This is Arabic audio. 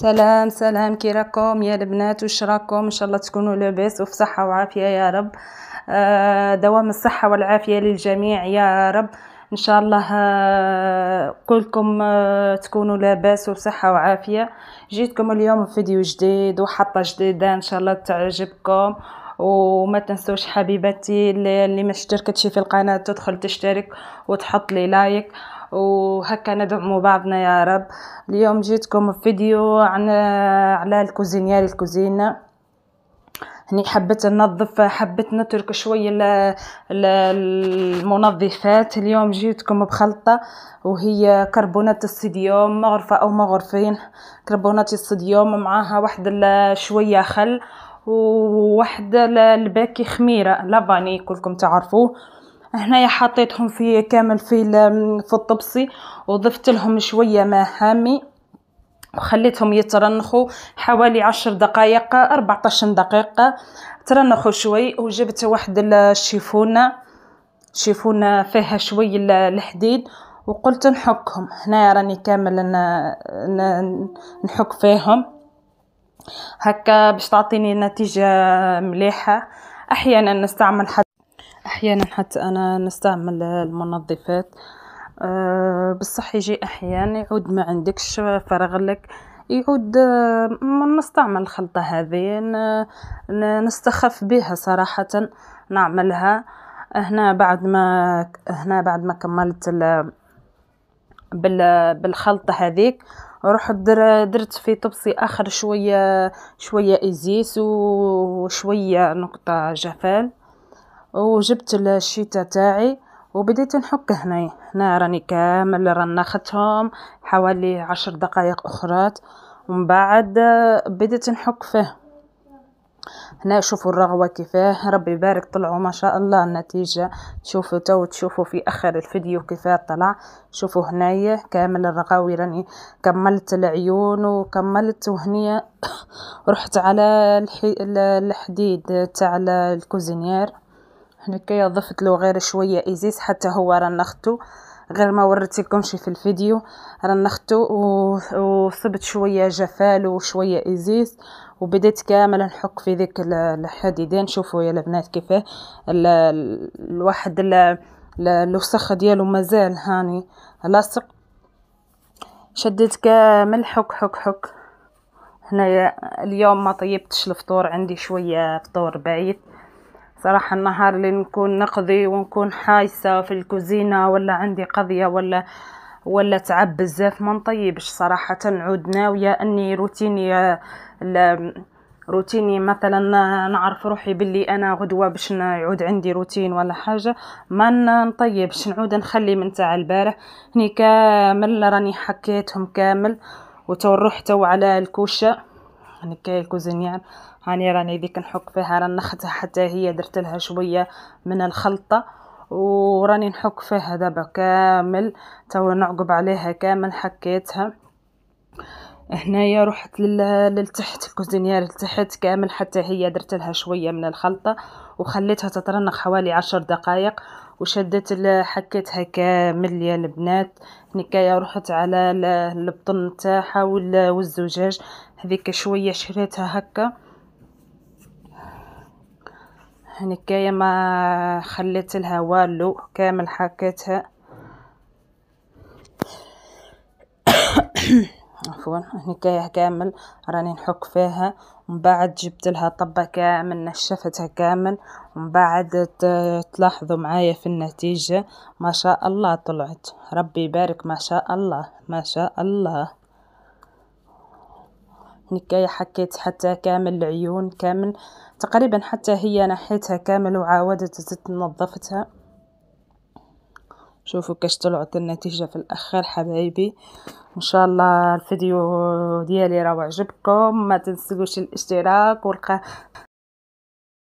سلام سلام كي راكم يا البنات واش راكم ان شاء الله تكونوا لاباس وفي صحه وعافيه يا رب آه، دوام الصحه والعافيه للجميع يا رب ان شاء الله آه، كلكم آه، تكونوا لاباس وبصحه وعافيه جيتكم اليوم فيديو جديد وحطه جديده ان شاء الله تعجبكم وما تنسوش حبيبتي اللي ما اشتركتش في القناه تدخل تشترك وتحط لي لايك وهكا ندعم بعضنا يا رب اليوم جيتكم فيديو عن على الكوزينيير الكوزينه هني حبيت ننظف حبيت نترك شويه المنظفات اليوم جيتكم بخلطه وهي كربونات الصديوم مغرفه او مغرفين كربونات الصديوم معاها واحد شويه خل وواحد الباكي خميره لافاني كلكم تعرفوه هنايا حطيتهم في كامل في في الطبسي وضفت لهم شويه ماء هامي وخليتهم يترنخوا حوالي عشر دقائق 14 دقيقه ترنخوا شوي وجبت واحد الشيفونه شيفونه فيها شوي الحديد وقلت نحكهم هنا راني كامل نحك فيهم هكا باش تعطيني نتيجة مليحة احيانا نستعمل حتى احيانا حتى انا نستعمل المنظفات أه بصح يجي احيان يعود ما عندكش فراغ لك يعود أه، نستعمل الخلطة هذه نستخف بها صراحة نعملها هنا بعد ما هنا بعد ما كملت بالخلطة هذيك رحت در درت في طبسي اخر شويه شويه ازيس وشويه نقطه جفان وجبت الشيتا تاعي وبديت نحك هنايا هنا راني كامل رنختهم حوالي عشر دقائق اخرات ومن بعد بديت نحك فيه هنا شوفوا الرغوة كيفاه ربي يبارك طلعوا ما شاء الله النتيجة تشوفوا تو تشوفوا في اخر الفيديو كيفاه طلع شوفوا هنايا كامل الرغاوي راني كملت العيون وكملت وهنيا رحت على الحديد تاع الكوزينير هناكيا ضفت له غير شوية ايزيس حتى هو رنختو غير ما وريتلكمش في الفيديو رنختو وصبت شوية جفال وشوية ايزيس وبديت كامل نحك في ذيك الحديدين شوفوا يا البنات كيفاه الواحد الوسخ ديالو مازال هاني لاصق شديت كامل حك حك حك هنايا اليوم ما طيبتش الفطور عندي شويه فطور بعيد صراحه النهار اللي نكون نقضي ونكون حايسه في الكوزينه ولا عندي قضيه ولا آه ولا تعب بزاف ما نطيبش صراحه نعود ناويه اني روتيني روتيني مثلا نعرف روحي باللي انا غدوه باش نعود عندي روتين ولا حاجه ما نطيبش نعود نخلي من تاع البارح هني كامل راني حكيتهم كامل وتو تو على الكوشه هني كاي الكوزينيان يعني. هاني راني ذيك نحك فيها راني حتى هي درت لها شويه من الخلطه وراني نحك فيها دابا كامل توا نعقب عليها كامل حكيتها هنايا رحت للتحت الكوزينيير لتحت كامل حتى هي درت لها شويه من الخلطه وخليتها تترنق حوالي عشر دقائق وشدت حكيتها كامل يا البنات هنيكايا رحت على البطن تاعها والزجاج هذيك شويه شريتها هكا هنكايا ما خليت لها والو كامل حكيتها عفوا هنكايا كامل راني نحك فيها ومن بعد جبت لها طبه كامل نشفتها كامل ومن بعد تلاحظوا معايا في النتيجه ما شاء الله طلعت ربي يبارك ما شاء الله ما شاء الله نكاية حكيت حتى كامل العيون كامل تقريبا حتى هي نحيتها كامل وعاودت تنظفتها نظفتها شوفوا كاش طلعت النتيجه في الاخر حبايبي ان شاء الله الفيديو ديالي راه عجبكم ما تنسوش الاشتراك والقناه